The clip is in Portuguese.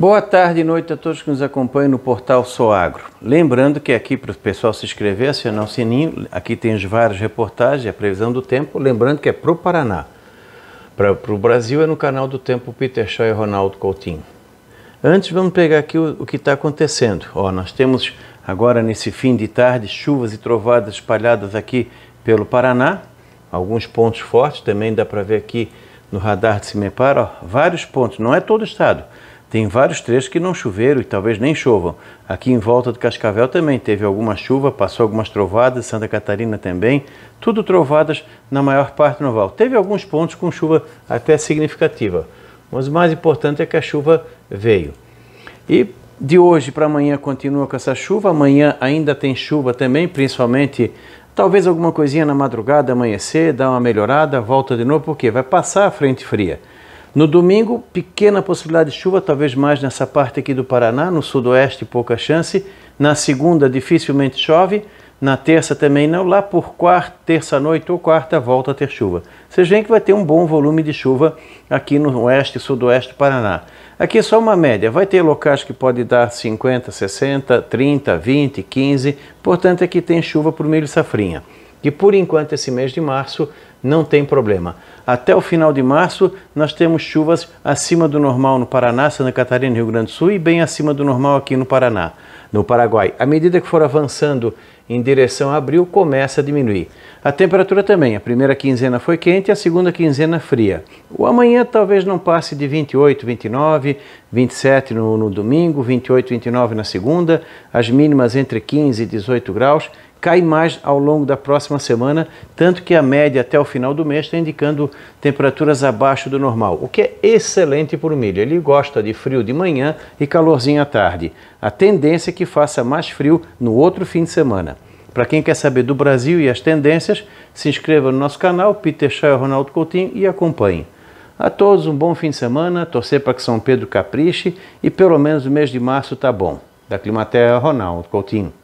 Boa tarde e noite a todos que nos acompanham no portal Soagro. Lembrando que aqui para o pessoal se inscrever, acionar o sininho, aqui tem as várias reportagens, a previsão do tempo, lembrando que é para o Paraná. Para, o Brasil é no canal do Tempo Peter Shaw e Ronaldo Coutinho. Antes vamos pegar aqui o, o que está acontecendo. Ó, nós temos agora nesse fim de tarde chuvas e trovadas espalhadas aqui pelo Paraná, alguns pontos fortes, também dá para ver aqui no radar de Cimepar, ó, vários pontos, não é todo o estado, tem vários trechos que não choveram e talvez nem chovam. Aqui em volta do Cascavel também teve alguma chuva, passou algumas trovadas, Santa Catarina também, tudo trovadas na maior parte do Noval. Teve alguns pontos com chuva até significativa, mas o mais importante é que a chuva veio. E de hoje para amanhã continua com essa chuva, amanhã ainda tem chuva também, principalmente talvez alguma coisinha na madrugada, amanhecer, dá uma melhorada, volta de novo, porque vai passar a frente fria. No domingo, pequena possibilidade de chuva, talvez mais nessa parte aqui do Paraná, no sudoeste, pouca chance. Na segunda, dificilmente chove. Na terça também não. Lá por quarta, terça-noite ou quarta, volta a ter chuva. Vocês veem que vai ter um bom volume de chuva aqui no oeste e sudoeste do Paraná. Aqui é só uma média. Vai ter locais que pode dar 50, 60, 30, 20, 15. Portanto, aqui tem chuva para o milho safrinha que por enquanto esse mês de março não tem problema. Até o final de março, nós temos chuvas acima do normal no Paraná, Santa Catarina, Rio Grande do Sul e bem acima do normal aqui no Paraná, no Paraguai. À medida que for avançando em direção a abril, começa a diminuir. A temperatura também, a primeira quinzena foi quente, a segunda quinzena fria. O amanhã talvez não passe de 28, 29, 27 no, no domingo, 28, 29 na segunda, as mínimas entre 15 e 18 graus cai mais ao longo da próxima semana, tanto que a média até o final do mês está indicando temperaturas abaixo do normal, o que é excelente para o milho. Ele gosta de frio de manhã e calorzinho à tarde. A tendência é que faça mais frio no outro fim de semana. Para quem quer saber do Brasil e as tendências, se inscreva no nosso canal, Peter Shaw e Ronaldo Coutinho, e acompanhe. A todos um bom fim de semana, torcer para que São Pedro capriche e pelo menos o mês de março está bom. Da Climaterra, Ronaldo Coutinho.